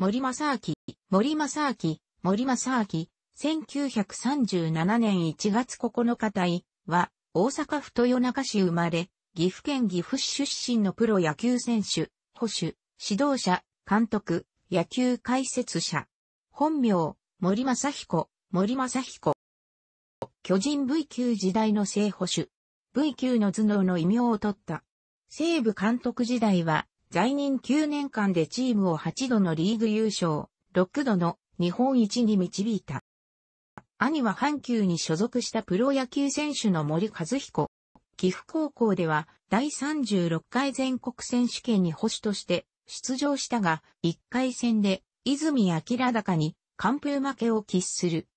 森正明、森正明、森正明、1937年1月9日隊は、大阪府豊中市生まれ、岐阜県岐阜市出身のプロ野球選手、保守、指導者、監督、野球解説者。本名、森正彦、森正彦。巨人 V 級時代の正保守。V 級の頭脳の異名を取った。西部監督時代は、在任9年間でチームを8度のリーグ優勝、6度の日本一に導いた。兄は阪急に所属したプロ野球選手の森和彦。岐阜高校では第36回全国選手権に保守として出場したが、1回戦で泉明高に完封負けを喫する。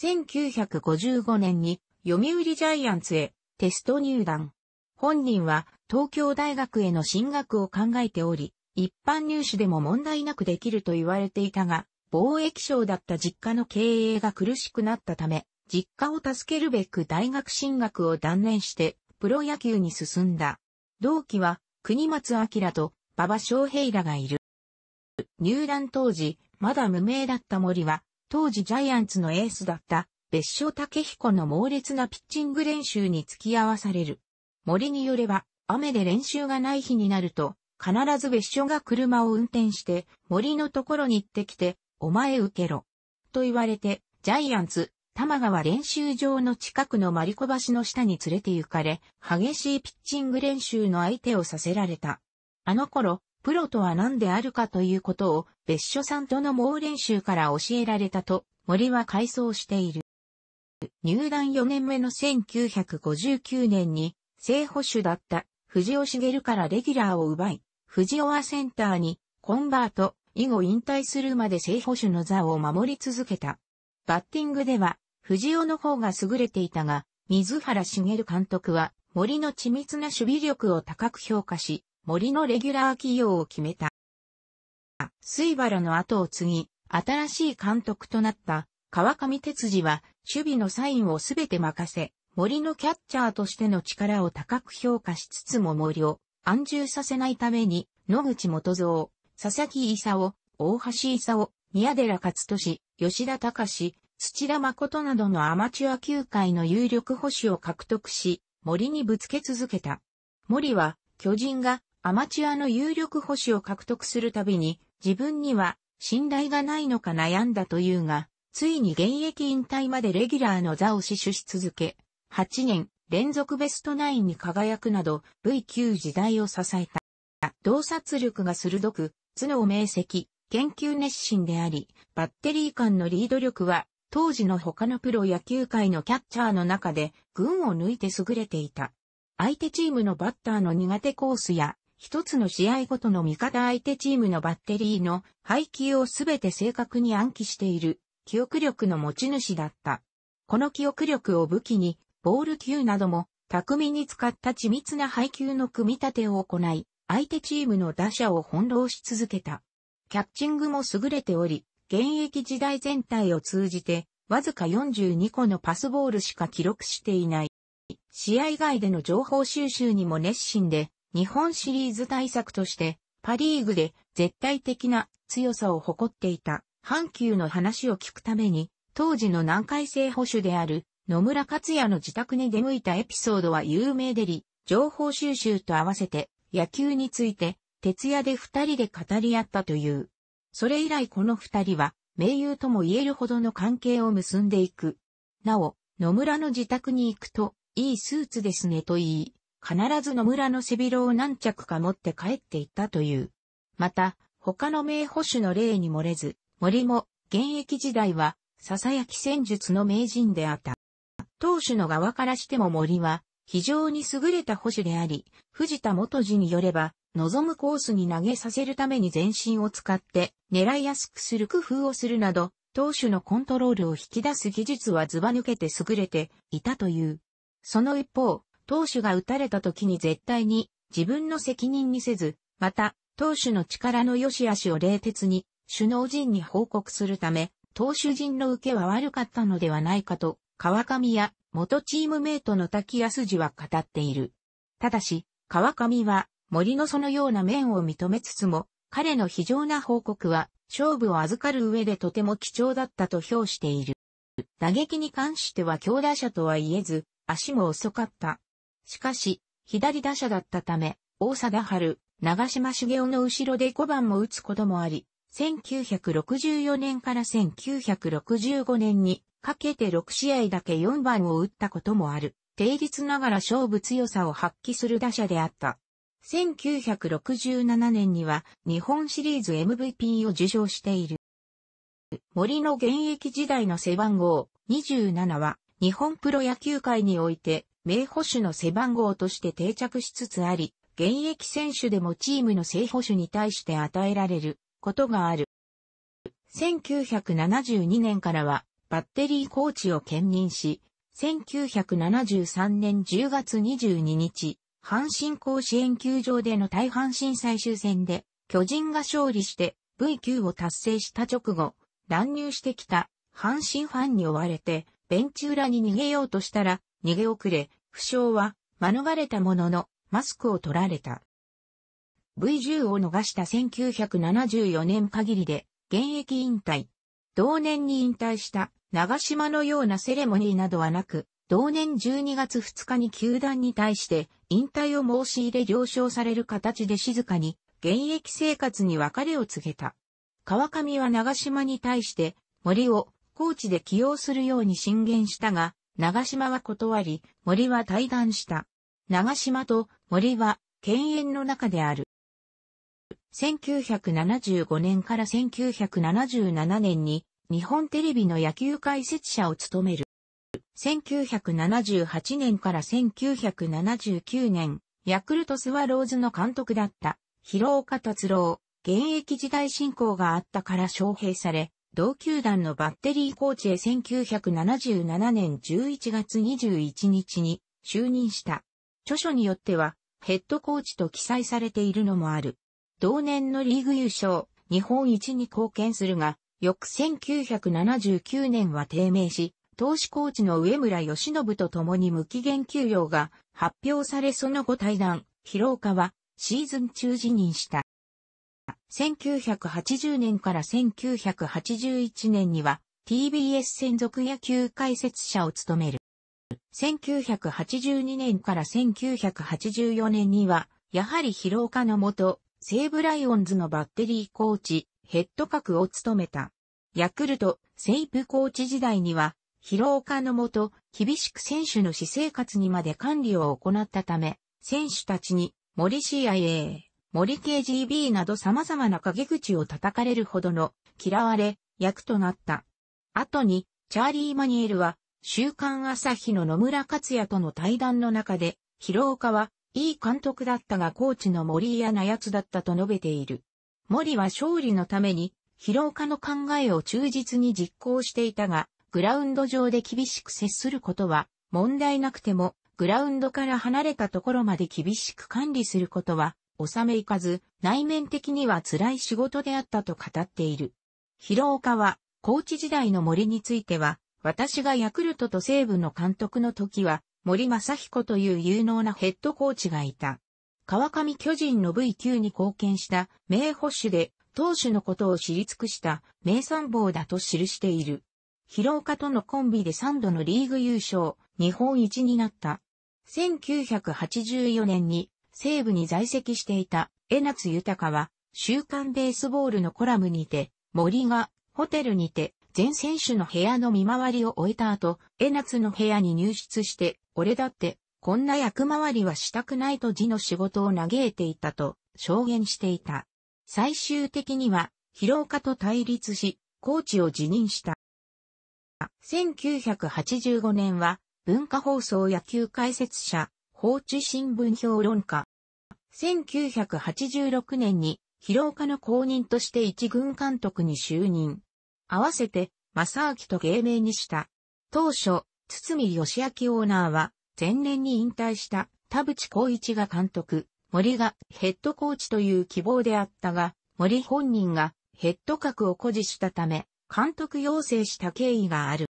1955年に読売ジャイアンツへテスト入団。本人は東京大学への進学を考えており、一般入試でも問題なくできると言われていたが、貿易商だった実家の経営が苦しくなったため、実家を助けるべく大学進学を断念して、プロ野球に進んだ。同期は、国松明と馬場昌平らがいる。入団当時、まだ無名だった森は、当時ジャイアンツのエースだった別所武彦の猛烈なピッチング練習に付き合わされる。森によれば、雨で練習がない日になると、必ず別所が車を運転して、森のところに行ってきて、お前受けろ。と言われて、ジャイアンツ、玉川練習場の近くのマリコ橋の下に連れて行かれ、激しいピッチング練習の相手をさせられた。あの頃、プロとは何であるかということを別所さんとの猛練習から教えられたと森は回想している。入団4年目の1959年に正捕手だった藤尾茂からレギュラーを奪い、藤尾はセンターにコンバート以後引退するまで正捕手の座を守り続けた。バッティングでは藤尾の方が優れていたが、水原茂監督は森の緻密な守備力を高く評価し、森のレギュラー起用を決めた。水原の後を継ぎ、新しい監督となった川上哲司は守備のサインをすべて任せ、森のキャッチャーとしての力を高く評価しつつも森を安住させないために、野口元蔵、佐々木勲、大橋勲、宮寺勝利、吉田隆、土田誠などのアマチュア球界の有力保守を獲得し、森にぶつけ続けた。森は、巨人がアマチュアの有力保守を獲得するたびに、自分には信頼がないのか悩んだというが、ついに現役引退までレギュラーの座を死守し続け、8年連続ベストナインに輝くなど v 級時代を支えた。洞察力が鋭く、頭脳明晰、研究熱心であり、バッテリー間のリード力は、当時の他のプロ野球界のキャッチャーの中で、群を抜いて優れていた。相手チームのバッターの苦手コースや、一つの試合ごとの味方相手チームのバッテリーの配球をすべて正確に暗記している、記憶力の持ち主だった。この記憶力を武器に、ボール球なども巧みに使った緻密な配球の組み立てを行い、相手チームの打者を翻弄し続けた。キャッチングも優れており、現役時代全体を通じて、わずか42個のパスボールしか記録していない。試合外での情報収集にも熱心で、日本シリーズ対策として、パリーグで絶対的な強さを誇っていた、阪急の話を聞くために、当時の南海性保守である野村克也の自宅に出向いたエピソードは有名でり、情報収集と合わせて野球について、徹夜で二人で語り合ったという。それ以来この二人は、盟友とも言えるほどの関係を結んでいく。なお、野村の自宅に行くと、いいスーツですねと言い、必ず野村の背広を何着か持って帰っていったという。また、他の名捕手の例に漏れず、森も現役時代は、ささやき戦術の名人であった。当主の側からしても森は、非常に優れた保守であり、藤田元次によれば、望むコースに投げさせるために全身を使って狙いやすくする工夫をするなど、投手のコントロールを引き出す技術はズバ抜けて優れていたという。その一方、投手が打たれた時に絶対に自分の責任にせず、また、投手の力の良し悪しを冷徹に首脳陣に報告するため、投手陣の受けは悪かったのではないかと川上や元チームメイトの滝安次は語っている。ただし、川上は森のそのような面を認めつつも、彼の非常な報告は勝負を預かる上でとても貴重だったと評している。打撃に関しては強打者とは言えず、足も遅かった。しかし、左打者だったため、大貞春、長島茂雄の後ろで5番も打つこともあり、1964年から1965年にかけて6試合だけ4番を打ったこともある、定率ながら勝負強さを発揮する打者であった。1967年には日本シリーズ MVP を受賞している。森の現役時代の背番号27は日本プロ野球界において名捕手の背番号として定着しつつあり、現役選手でもチームの正捕手に対して与えられることがある。1972年からはバッテリーコーチを兼任し、1973年10月22日、阪神甲子園球場での大阪神最終戦で、巨人が勝利して V 級を達成した直後、乱入してきた阪神ファンに追われて、ベンチ裏に逃げようとしたら、逃げ遅れ、負傷は免れたものの、マスクを取られた。V10 を逃した1974年限りで現役引退。同年に引退した長島のようなセレモニーなどはなく、同年12月2日に球団に対して引退を申し入れ了承される形で静かに現役生活に別れを告げた。川上は長島に対して森をコーチで起用するように進言したが、長島は断り、森は退団した。長島と森は犬猿の中である。1975年から1977年に日本テレビの野球解説者を務める。1978年から1979年、ヤクルトスワローズの監督だった広岡達郎、現役時代進行があったから招聘され、同球団のバッテリーコーチへ1977年11月21日に就任した。著書によってはヘッドコーチと記載されているのもある。同年のリーグ優勝、日本一に貢献するが、翌1979年は低迷し、投資コーチの上村義信と共に無期限休養が発表されその後退団、広岡はシーズン中辞任した。1980年から1981年には TBS 専属野球解説者を務める。1982年から1984年には、やはり広岡のもと、西武ライオンズのバッテリーコーチ、ヘッド格を務めた。ヤクルト、セイプコーチ時代には、疲労のもと、厳しく選手の私生活にまで管理を行ったため、選手たちに、森 CIA、森 KGB など様々な陰口を叩かれるほどの、嫌われ、役となった。後に、チャーリー・マニエルは、週刊朝日の野村克也との対談の中で、疲労はいい監督だったがコーチの森嫌な奴だったと述べている。森は勝利のために、疲労化の考えを忠実に実行していたが、グラウンド上で厳しく接することは問題なくても、グラウンドから離れたところまで厳しく管理することは、収めいかず、内面的には辛い仕事であったと語っている。疲労化は、コーチ時代の森については、私がヤクルトと西武の監督の時は、森正彦という有能なヘッドコーチがいた。川上巨人の v 級に貢献した名捕手で、投手のことを知り尽くした名参謀だと記している。広岡とのコンビで3度のリーグ優勝、日本一になった。1984年に西部に在籍していた江夏豊は、週刊ベースボールのコラムにて、森がホテルにて全選手の部屋の見回りを終えた後、江夏の部屋に入室して、俺だって、こんな役回りはしたくないと字の仕事を嘆いていたと証言していた。最終的には、広岡と対立し、コーチを辞任した。1985年は、文化放送野球解説者、放置新聞評論家。1986年に、広岡の公認として一軍監督に就任。合わせて、正明と芸名にした。当初、堤義明オーナーは、前年に引退した田淵光一が監督、森がヘッドコーチという希望であったが、森本人がヘッド格を誇示したため、監督要請した経緯がある。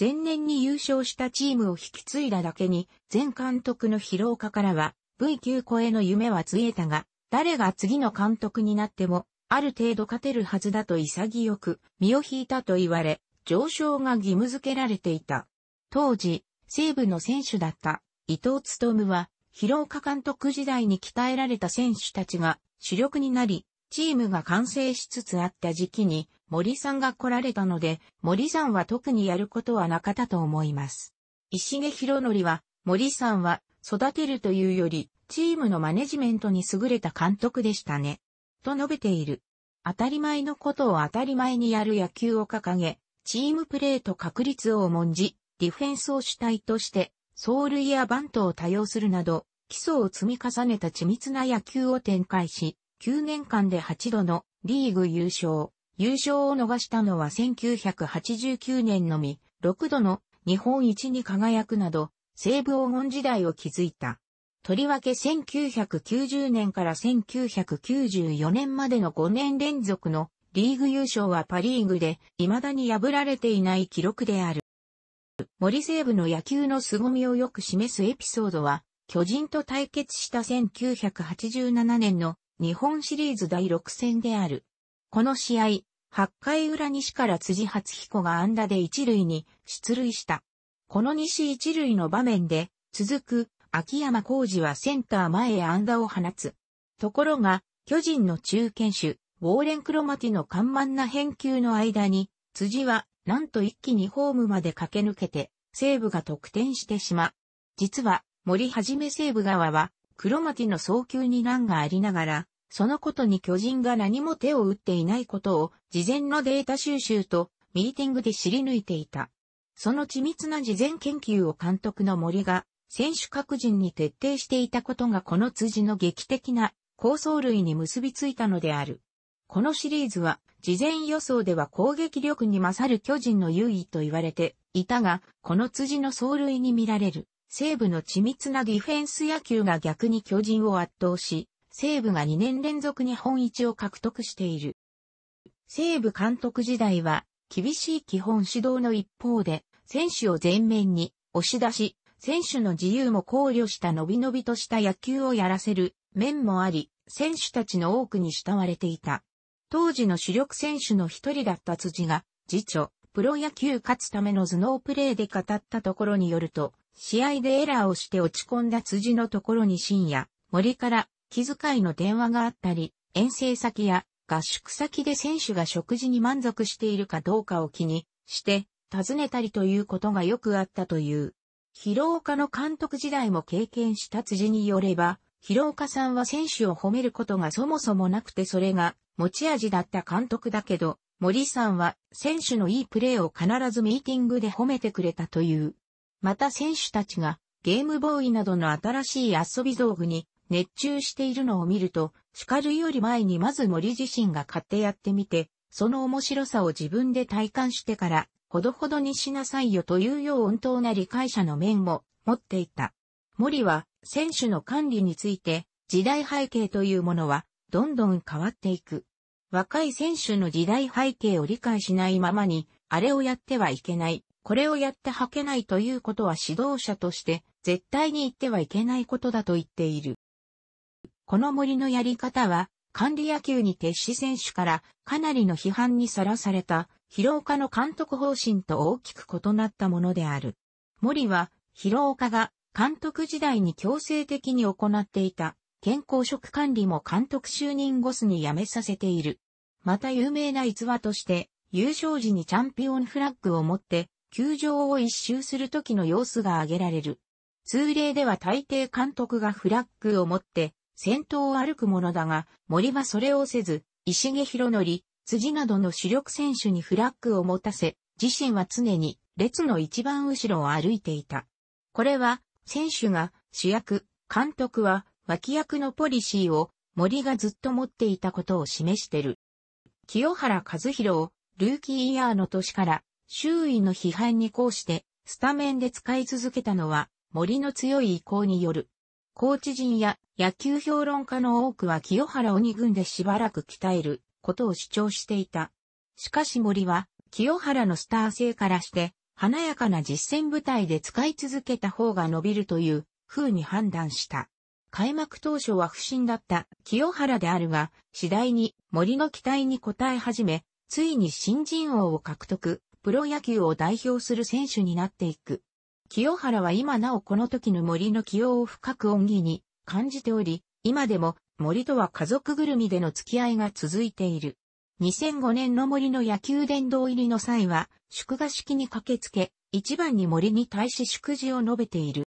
前年に優勝したチームを引き継いだだけに、前監督の労家からは、V 級超えの夢はついえたが、誰が次の監督になっても、ある程度勝てるはずだと潔く身を引いたと言われ、上昇が義務付けられていた。当時、西部の選手だった伊藤勤は、広岡監督時代に鍛えられた選手たちが主力になり、チームが完成しつつあった時期に森さんが来られたので、森さんは特にやることはなかったと思います。石毛博則は、森さんは育てるというより、チームのマネジメントに優れた監督でしたね。と述べている。当たり前のことを当たり前にやる野球を掲げ、チームプレーと確率を重んじ、ディフェンスを主体として、走塁やバントを多用するなど、基礎を積み重ねた緻密な野球を展開し、9年間で8度のリーグ優勝、優勝を逃したのは1989年のみ、6度の日本一に輝くなど、西武黄金時代を築いた。とりわけ1990年から1994年までの5年連続のリーグ優勝はパリーグで未だに破られていない記録である。森西部の野球の凄みをよく示すエピソードは、巨人と対決した1987年の日本シリーズ第6戦である。この試合、8回裏西から辻初彦が安打で一塁に出塁した。この西一塁の場面で、続く秋山浩二はセンター前へ安打を放つ。ところが、巨人の中堅手、ウォーレン・クロマティの緩慢な返球の間に、辻は、なんと一気にホームまで駆け抜けて、西武が得点してしまう。実は、森はじめ西武側は、クロマティの送球に難がありながら、そのことに巨人が何も手を打っていないことを、事前のデータ収集と、ミーティングで知り抜いていた。その緻密な事前研究を監督の森が、選手各人に徹底していたことがこの辻の劇的な構想類に結びついたのである。このシリーズは、事前予想では攻撃力に勝る巨人の優位と言われていたが、この辻の走塁に見られる、西部の緻密なディフェンス野球が逆に巨人を圧倒し、西部が2年連続日本一を獲得している。西部監督時代は、厳しい基本指導の一方で、選手を前面に押し出し、選手の自由も考慮した伸び伸びとした野球をやらせる面もあり、選手たちの多くに慕われていた。当時の主力選手の一人だった辻が、次女、プロ野球勝つための頭脳プレーで語ったところによると、試合でエラーをして落ち込んだ辻のところに深夜、森から気遣いの電話があったり、遠征先や合宿先で選手が食事に満足しているかどうかを気にして、尋ねたりということがよくあったという。広岡の監督時代も経験した辻によれば、広岡さんは選手を褒めることがそもそもなくてそれが持ち味だった監督だけど、森さんは選手のいいプレーを必ずミーティングで褒めてくれたという。また選手たちがゲームボーイなどの新しい遊び道具に熱中しているのを見ると、叱るより前にまず森自身が買ってやってみて、その面白さを自分で体感してからほどほどにしなさいよというよう温当な理解者の面も持っていた。森は選手の管理について時代背景というものはどんどん変わっていく。若い選手の時代背景を理解しないままに、あれをやってはいけない、これをやってはけないということは指導者として絶対に言ってはいけないことだと言っている。この森のやり方は管理野球に徹し選手からかなりの批判にさらされた広岡の監督方針と大きく異なったものである。森は、広岡が監督時代に強制的に行っていた健康食管理も監督就任後すに辞めさせている。また有名な逸話として、優勝時にチャンピオンフラッグを持って、球場を一周する時の様子が挙げられる。通例では大抵監督がフラッグを持って、先頭を歩くものだが、森はそれをせず、石毛博則、辻などの主力選手にフラッグを持たせ、自身は常に列の一番後ろを歩いていた。これは、選手が主役、監督は脇役のポリシーを森がずっと持っていたことを示してる。清原和弘をルーキーイヤーの年から周囲の批判に抗してスタメンで使い続けたのは森の強い意向による。コーチ陣や野球評論家の多くは清原を2軍でしばらく鍛えることを主張していた。しかし森は、清原のスター性からして、華やかな実践舞台で使い続けた方が伸びるという風に判断した。開幕当初は不審だった清原であるが、次第に森の期待に応え始め、ついに新人王を獲得、プロ野球を代表する選手になっていく。清原は今なおこの時の森の起用を深く恩義に感じており、今でも森とは家族ぐるみでの付き合いが続いている。2005年の森の野球殿堂入りの際は、祝賀式に駆けつけ、一番に森に対し祝辞を述べている。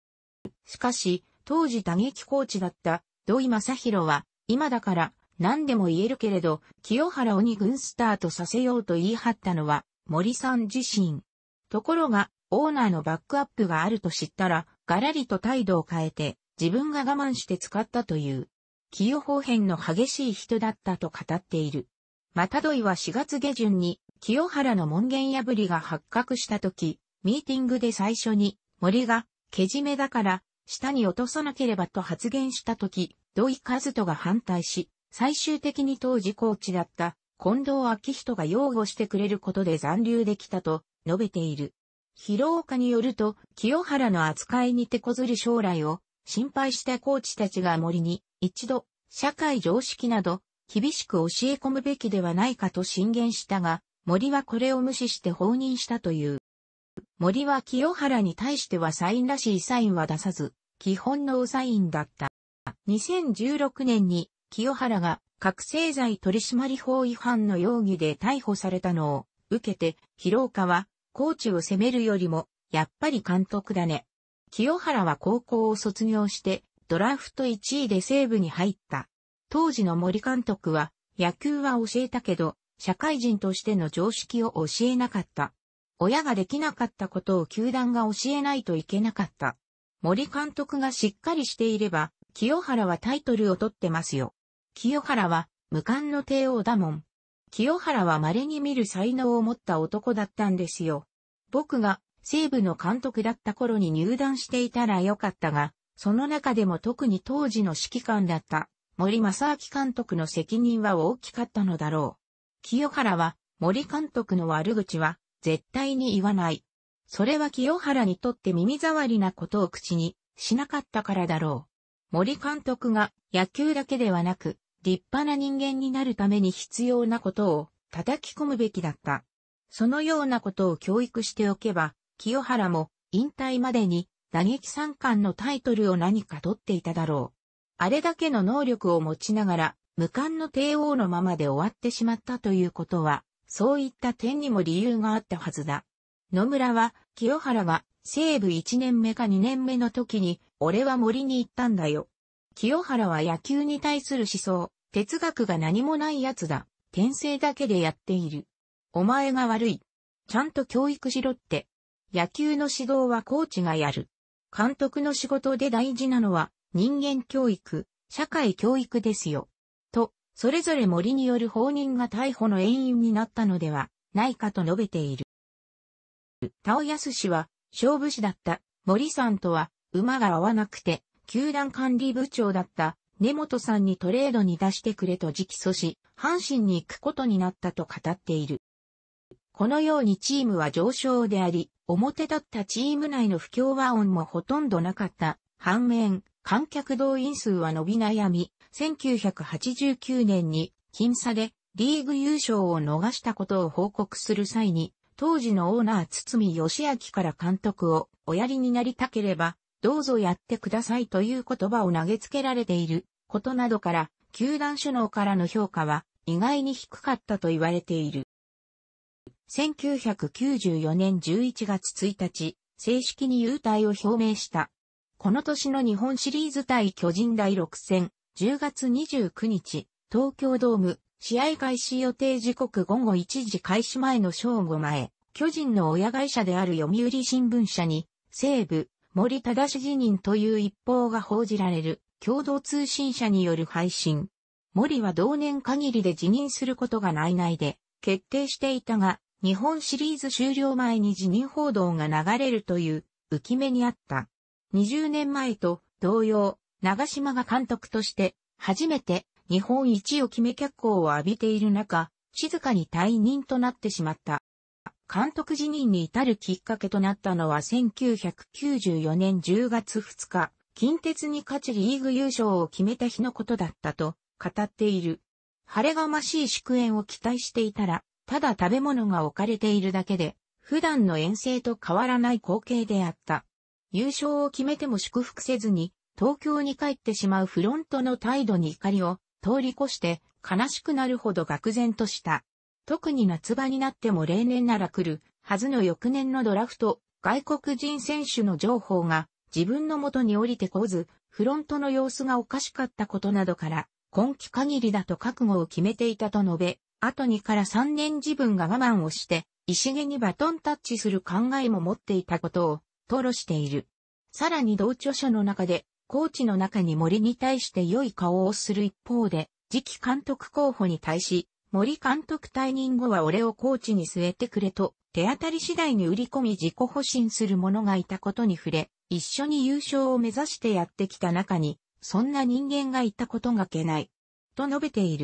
しかし、当時打撃コーチだった土井正宏は、今だから何でも言えるけれど、清原鬼軍スタートさせようと言い張ったのは森さん自身。ところが、オーナーのバックアップがあると知ったら、ガラリと態度を変えて、自分が我慢して使ったという。清ヨ方の激しい人だったと語っている。またどいは4月下旬に清原の門限破りが発覚した時、ミーティングで最初に森がけじめだから下に落とさなければと発言した時、土井和人が反対し、最終的に当時コーチだった近藤昭人が擁護してくれることで残留できたと述べている。広岡によると、清原の扱いに手こずる将来を心配したコーチたちが森に一度、社会常識など、厳しく教え込むべきではないかと進言したが、森はこれを無視して放任したという。森は清原に対してはサインらしいサインは出さず、基本のサインだった。2016年に清原が覚醒剤取締法違反の容疑で逮捕されたのを受けて、広岡はコーチを責めるよりも、やっぱり監督だね。清原は高校を卒業して、ドラフト1位で西部に入った。当時の森監督は、野球は教えたけど、社会人としての常識を教えなかった。親ができなかったことを球団が教えないといけなかった。森監督がしっかりしていれば、清原はタイトルを取ってますよ。清原は、無冠の帝王だもん。清原は稀に見る才能を持った男だったんですよ。僕が西部の監督だった頃に入団していたらよかったが、その中でも特に当時の指揮官だった森正明監督の責任は大きかったのだろう。清原は森監督の悪口は絶対に言わない。それは清原にとって耳障りなことを口にしなかったからだろう。森監督が野球だけではなく立派な人間になるために必要なことを叩き込むべきだった。そのようなことを教育しておけば、清原も引退までに打撃三冠のタイトルを何か取っていただろう。あれだけの能力を持ちながら、無冠の帝王のままで終わってしまったということは、そういった点にも理由があったはずだ。野村は、清原は、西部1年目か2年目の時に、俺は森に行ったんだよ。清原は野球に対する思想、哲学が何もない奴だ。転生だけでやっている。お前が悪い。ちゃんと教育しろって。野球の指導はコーチがやる。監督の仕事で大事なのは人間教育、社会教育ですよ。と、それぞれ森による放任が逮捕の遠因になったのではないかと述べている。田尾康氏は勝負師だった森さんとは馬が合わなくて球団管理部長だった根本さんにトレードに出してくれと直訴し、阪神に行くことになったと語っている。このようにチームは上昇であり、表だったチーム内の不協和音もほとんどなかった。反面、観客動員数は伸び悩み、1989年に、僅差でリーグ優勝を逃したことを報告する際に、当時のオーナー堤義明から監督をおやりになりたければ、どうぞやってくださいという言葉を投げつけられていることなどから、球団首脳からの評価は意外に低かったと言われている。1994年11月1日、正式に優退を表明した。この年の日本シリーズ対巨人第6戦、10月29日、東京ドーム、試合開始予定時刻午後1時開始前の正午前、巨人の親会社である読売新聞社に、西部、森忠辞任という一報が報じられる、共同通信社による配信。森は同年限りで辞任することが内々で、決定していたが、日本シリーズ終了前に辞任報道が流れるという浮き目にあった。20年前と同様、長島が監督として初めて日本一を決め脚光を浴びている中、静かに退任となってしまった。監督辞任に至るきっかけとなったのは1994年10月2日、近鉄に勝ちリーグ優勝を決めた日のことだったと語っている。晴れがましい祝宴を期待していたら、ただ食べ物が置かれているだけで、普段の遠征と変わらない光景であった。優勝を決めても祝福せずに、東京に帰ってしまうフロントの態度に怒りを通り越して悲しくなるほど愕然とした。特に夏場になっても例年なら来るはずの翌年のドラフト、外国人選手の情報が自分の元に降りてこず、フロントの様子がおかしかったことなどから、今季限りだと覚悟を決めていたと述べ、後2から3年自分が我慢をして、石毛にバトンタッチする考えも持っていたことを、吐露している。さらに同著者の中で、コーチの中に森に対して良い顔をする一方で、次期監督候補に対し、森監督退任後は俺をコーチに据えてくれと、手当たり次第に売り込み自己保身する者がいたことに触れ、一緒に優勝を目指してやってきた中に、そんな人間がいたことがけない。と述べている。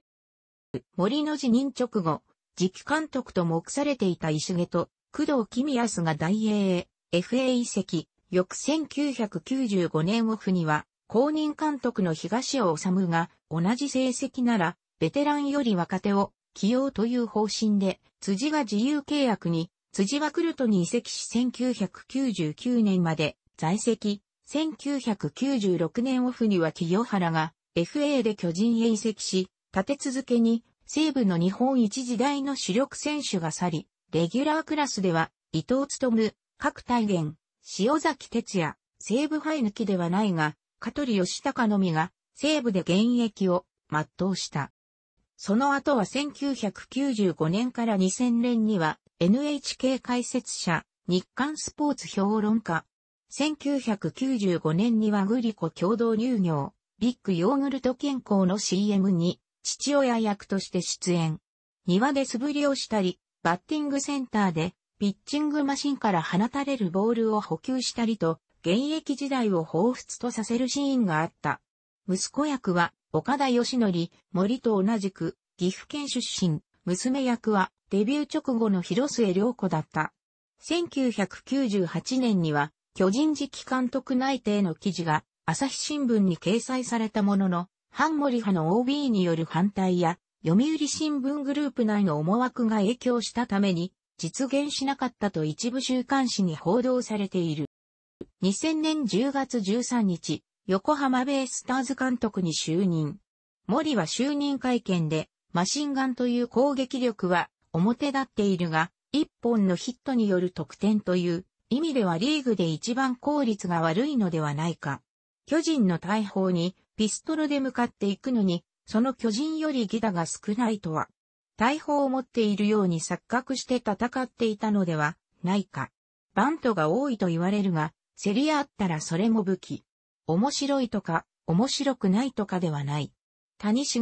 森の辞任直後、次期監督と目されていた石毛と、工藤公康が大英へ、FA 移籍、翌1995年オフには、公認監督の東尾治が、同じ成績なら、ベテランより若手を起用という方針で、辻が自由契約に、辻はクルトに移籍し1999年まで在籍、1996年オフには清原が FA で巨人へ移籍し、立て続けに西部の日本一時代の主力選手が去り、レギュラークラスでは伊藤勤、各大元、塩崎哲也、西部ハイ抜きではないが、香取義隆のみが西部で現役を全うした。その後は1995年から2000年には NHK 解説者、日刊スポーツ評論家。1995年にはグリコ共同乳業、ビッグヨーグルト健康の CM に父親役として出演。庭で素振りをしたり、バッティングセンターで、ピッチングマシンから放たれるボールを補給したりと、現役時代を彷彿とさせるシーンがあった。息子役は、岡田義則、森と同じく、岐阜県出身、娘役は、デビュー直後の広末涼子だった。1998年には、巨人次期監督内定の記事が、朝日新聞に掲載されたものの、ハンモリ派の OB による反対や、読売新聞グループ内の思惑が影響したために、実現しなかったと一部週刊誌に報道されている。2000年10月13日、横浜ベイスターズ監督に就任。森は就任会見で、マシンガンという攻撃力は表立っているが、一本のヒットによる得点という意味ではリーグで一番効率が悪いのではないか。巨人の大砲にピストルで向かっていくのに、その巨人よりギダが少ないとは、大砲を持っているように錯覚して戦っていたのではないか。バントが多いと言われるが、競り合ったらそれも武器。面白いとか、面白くないとかではない。谷重、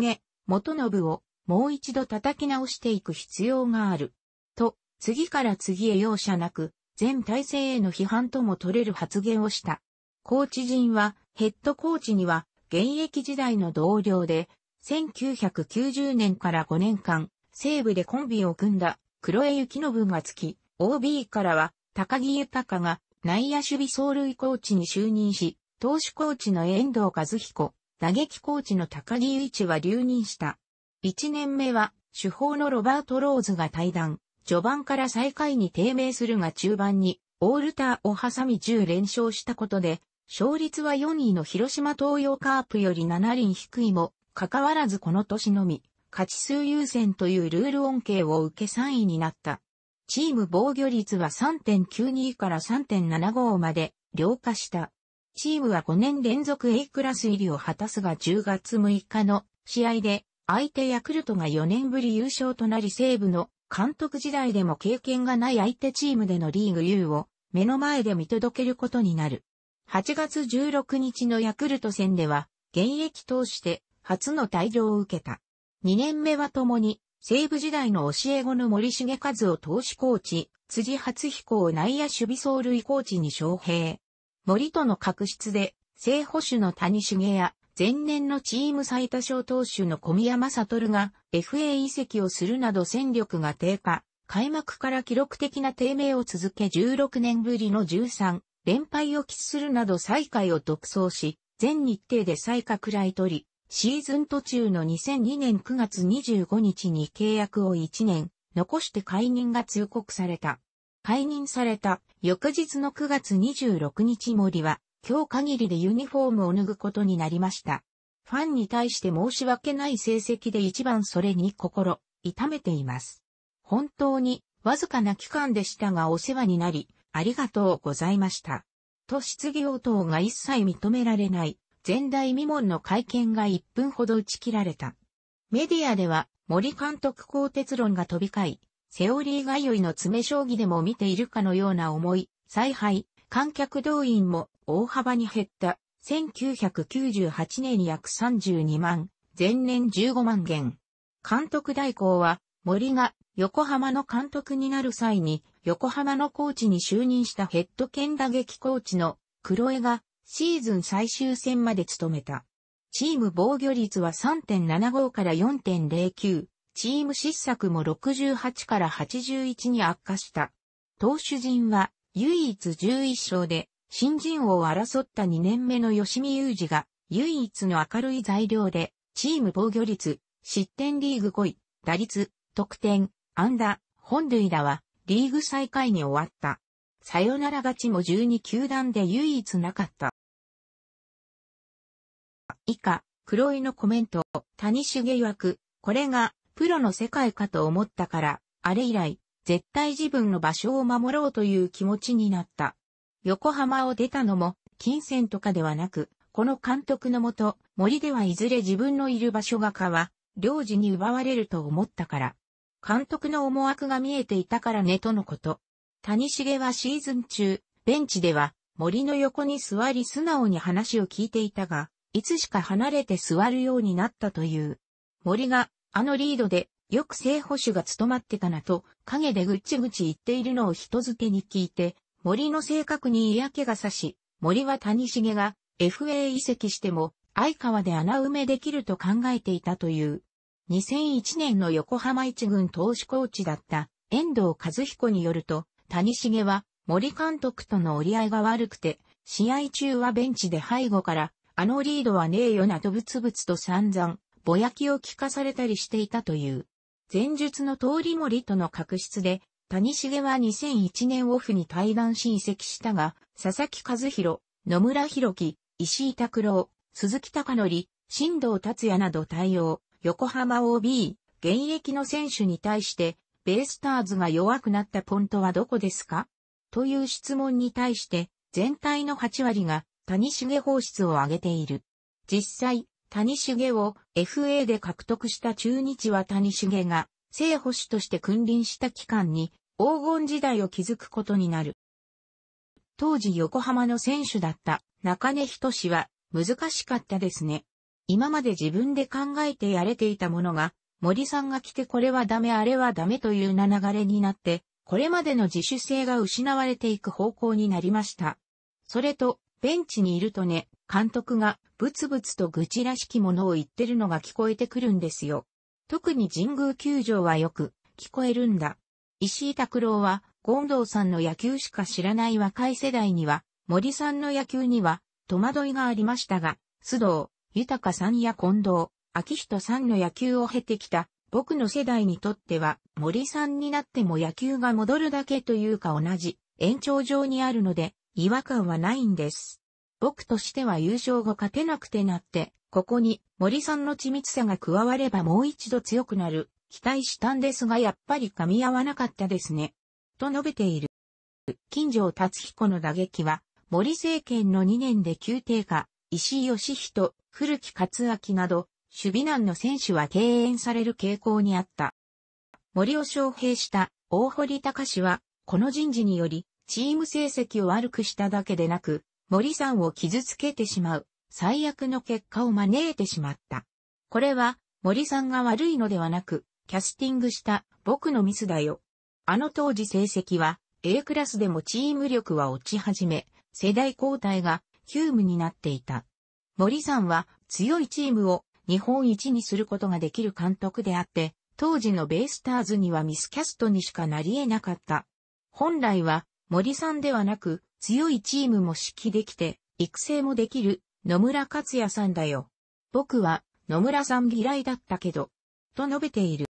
元信をもう一度叩き直していく必要がある。と、次から次へ容赦なく、全体制への批判とも取れる発言をした。コーチ陣は、ヘッドコーチには、現役時代の同僚で、1990年から5年間、西部でコンビを組んだ黒江幸信がつき、OB からは高木豊が内野守備走塁コーチに就任し、投手コーチの遠藤和彦、打撃コーチの高木雄一は留任した。1年目は、主砲のロバート・ローズが対談、序盤から最下位に低迷するが中盤に、オールターを挟み10連勝したことで、勝率は4位の広島東洋カープより7輪低いも、かかわらずこの年のみ、勝ち数優先というルール恩恵を受け3位になった。チーム防御率は3.92から3.75まで良化した。チームは5年連続 A クラス入りを果たすが10月6日の試合で、相手ヤクルトが4年ぶり優勝となり西部の監督時代でも経験がない相手チームでのリーグ U を目の前で見届けることになる。8月16日のヤクルト戦では、現役通して初の退場を受けた。2年目は共に、西武時代の教え子の森重和夫投手コーチ、辻初飛行内野守備走塁コーチに招聘。森との確執で、正捕手の谷重や、前年のチーム最多勝投手の小宮正悟が FA 移籍をするなど戦力が低下。開幕から記録的な低迷を続け16年ぶりの13連敗を喫するなど最下位を独走し、全日程で最下くらい取り、シーズン途中の2002年9月25日に契約を1年、残して解任が通告された。解任された翌日の9月26日森は、今日限りでユニフォームを脱ぐことになりました。ファンに対して申し訳ない成績で一番それに心、痛めています。本当に、わずかな期間でしたがお世話になり、ありがとうございました。と質疑応答が一切認められない、前代未聞の会見が1分ほど打ち切られた。メディアでは、森監督公鉄論が飛び交い、セオリーがよいの詰将棋でも見ているかのような思い、采配、観客動員も大幅に減った。1998年約32万、前年15万元。監督代行は、森が横浜の監督になる際に、横浜のコーチに就任したヘッド兼打撃コーチの黒江がシーズン最終戦まで務めた。チーム防御率は3.75から4.09、チーム失策も68から81に悪化した。投手陣は唯一11勝で、新人王を争った2年目の吉見雄二が唯一の明るい材料で、チーム防御率、失点リーグ5位、打率、得点、安打、本塁打はリーグ最下位に終わった。サヨナラ勝ちも12球団で唯一なかった。以下、黒井のコメント、谷重曰く、これがプロの世界かと思ったから、あれ以来、絶対自分の場所を守ろうという気持ちになった。横浜を出たのも、金銭とかではなく、この監督のもと、森ではいずれ自分のいる場所が川、領事に奪われると思ったから。監督の思惑が見えていたからねとのこと。谷繁はシーズン中、ベンチでは森の横に座り素直に話を聞いていたが、いつしか離れて座るようになったという。森があのリードでよく正捕手が務まってたなと陰でぐっちぐち言っているのを人づけに聞いて、森の性格に嫌気がさし、森は谷繁が FA 移籍しても相川で穴埋めできると考えていたという。2001年の横浜一軍投手コーチだった遠藤和彦によると、谷繁は森監督との折り合いが悪くて、試合中はベンチで背後から、あのリードはねえよなとぶつぶつと散々、ぼやきを聞かされたりしていたという。前述の通り森との確執で、谷繁は2001年オフに対談し移籍したが、佐々木和弘、野村弘樹、石井拓郎、鈴木隆則、新藤達也など対応、横浜 OB、現役の選手に対して、ベイスターズが弱くなったポントはどこですかという質問に対して、全体の8割が谷繁放出を挙げている。実際、谷繁を FA で獲得した中日は谷繁が正捕手として君臨した期間に黄金時代を築くことになる。当時横浜の選手だった中根仁は難しかったですね。今まで自分で考えてやれていたものが、森さんが来てこれはダメあれはダメという名流れになって、これまでの自主性が失われていく方向になりました。それと、ベンチにいるとね、監督がブツブツと愚痴らしきものを言ってるのが聞こえてくるんですよ。特に神宮球場はよく聞こえるんだ。石井拓郎は、権藤さんの野球しか知らない若い世代には、森さんの野球には戸惑いがありましたが、須藤、豊さんや近藤、秋人さんの野球を経てきた、僕の世代にとっては、森さんになっても野球が戻るだけというか同じ、延長上にあるので、違和感はないんです。僕としては優勝後勝てなくてなって、ここに森さんの緻密さが加わればもう一度強くなる、期待したんですがやっぱり噛み合わなかったですね。と述べている。金城達彦の打撃は、森政権の2年で急低下、石井義人、古木勝明など、守備難の選手は敬遠される傾向にあった。森を招聘した大堀隆は、この人事により、チーム成績を悪くしただけでなく、森さんを傷つけてしまう、最悪の結果を招いてしまった。これは、森さんが悪いのではなく、キャスティングした僕のミスだよ。あの当時成績は A クラスでもチーム力は落ち始め、世代交代が急務になっていた。森さんは強いチームを日本一にすることができる監督であって、当時のベイスターズにはミスキャストにしかなり得なかった。本来は森さんではなく強いチームも指揮できて育成もできる野村克也さんだよ。僕は野村さん嫌いだったけど、と述べている。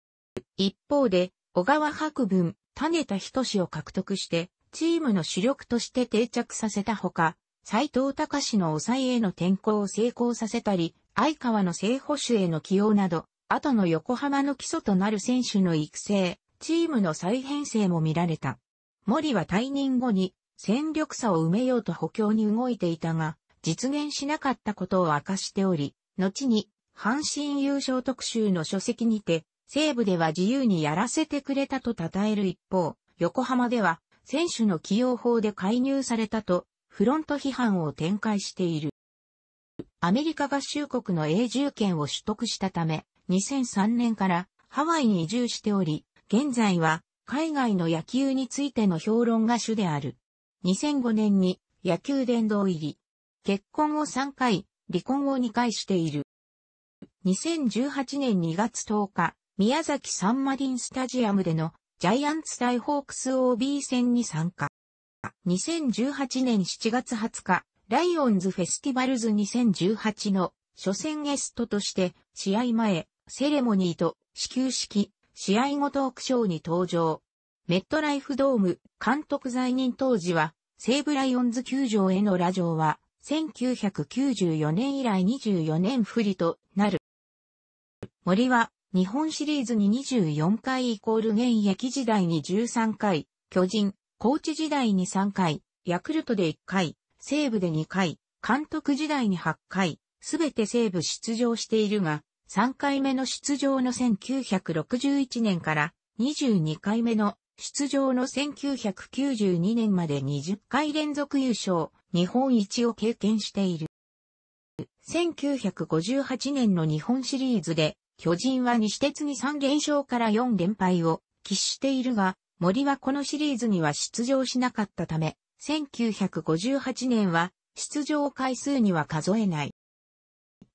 一方で小川博文、種田仁を獲得してチームの主力として定着させたほか、斎藤隆の抑えへの転向を成功させたり、相川の正捕手への起用など、後の横浜の基礎となる選手の育成、チームの再編成も見られた。森は退任後に戦力差を埋めようと補強に動いていたが、実現しなかったことを明かしており、後に阪神優勝特集の書籍にて、西部では自由にやらせてくれたと称える一方、横浜では選手の起用法で介入されたとフロント批判を展開している。アメリカ合衆国の永住権を取得したため、2003年からハワイに移住しており、現在は海外の野球についての評論が主である。2005年に野球殿堂入り。結婚を3回、離婚を2回している。2018年2月10日、宮崎サンマリンスタジアムでのジャイアンツ対ホークス OB 戦に参加。2018年7月20日、ライオンズフェスティバルズ2018の初戦ゲストとして試合前、セレモニーと始球式、試合後トークショーに登場。メットライフドーム監督在任当時は西武ライオンズ球場へのラジオは1994年以来24年不利となる。森は日本シリーズに24回イコール現役時代に13回、巨人、コーチ時代に3回、ヤクルトで1回、西武で2回、監督時代に8回、すべて西武出場しているが、3回目の出場の1961年から22回目の出場の1992年まで20回連続優勝、日本一を経験している。1958年の日本シリーズで、巨人は西鉄に3連勝から4連敗を喫しているが、森はこのシリーズには出場しなかったため、1958年は出場回数には数えない。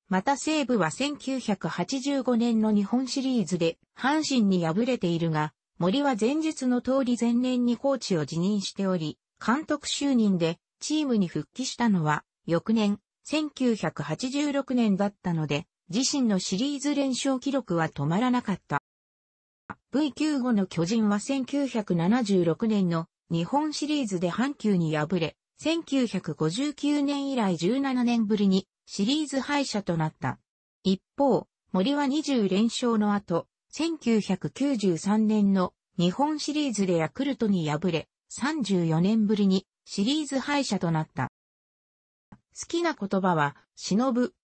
また西武は1985年の日本シリーズで阪神に敗れているが、森は前日の通り前年にコーチを辞任しており、監督就任でチームに復帰したのは翌年1986年だったので、自身のシリーズ連勝記録は止まらなかった。V95 の巨人は1976年の日本シリーズで阪急に敗れ、1959年以来17年ぶりにシリーズ敗者となった。一方、森は20連勝の後、1993年の日本シリーズでヤクルトに敗れ、34年ぶりにシリーズ敗者となった。好きな言葉は、忍。ぶ。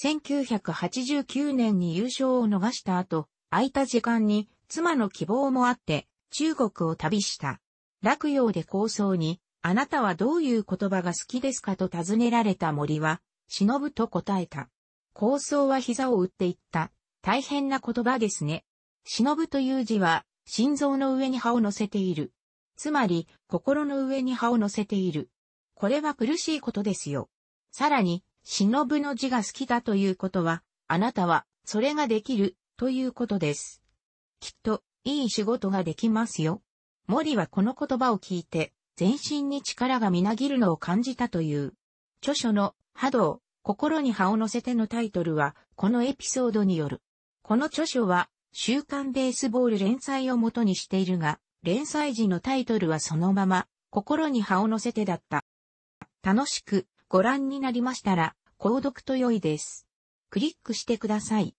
1989年に優勝を逃した後、空いた時間に妻の希望もあって、中国を旅した。落葉で構想に、あなたはどういう言葉が好きですかと尋ねられた森は、忍と答えた。構想は膝を打っていった。大変な言葉ですね。忍という字は、心臓の上に歯を乗せている。つまり、心の上に歯を乗せている。これは苦しいことですよ。さらに、忍の字が好きだということは、あなたは、それができる、ということです。きっと、いい仕事ができますよ。森はこの言葉を聞いて、全身に力がみなぎるのを感じたという。著書の、波動、心に葉を乗せてのタイトルは、このエピソードによる。この著書は、週刊ベースボール連載を元にしているが、連載時のタイトルはそのまま、心に葉を乗せてだった。楽しくご覧になりましたら、購読と良いです。クリックしてください。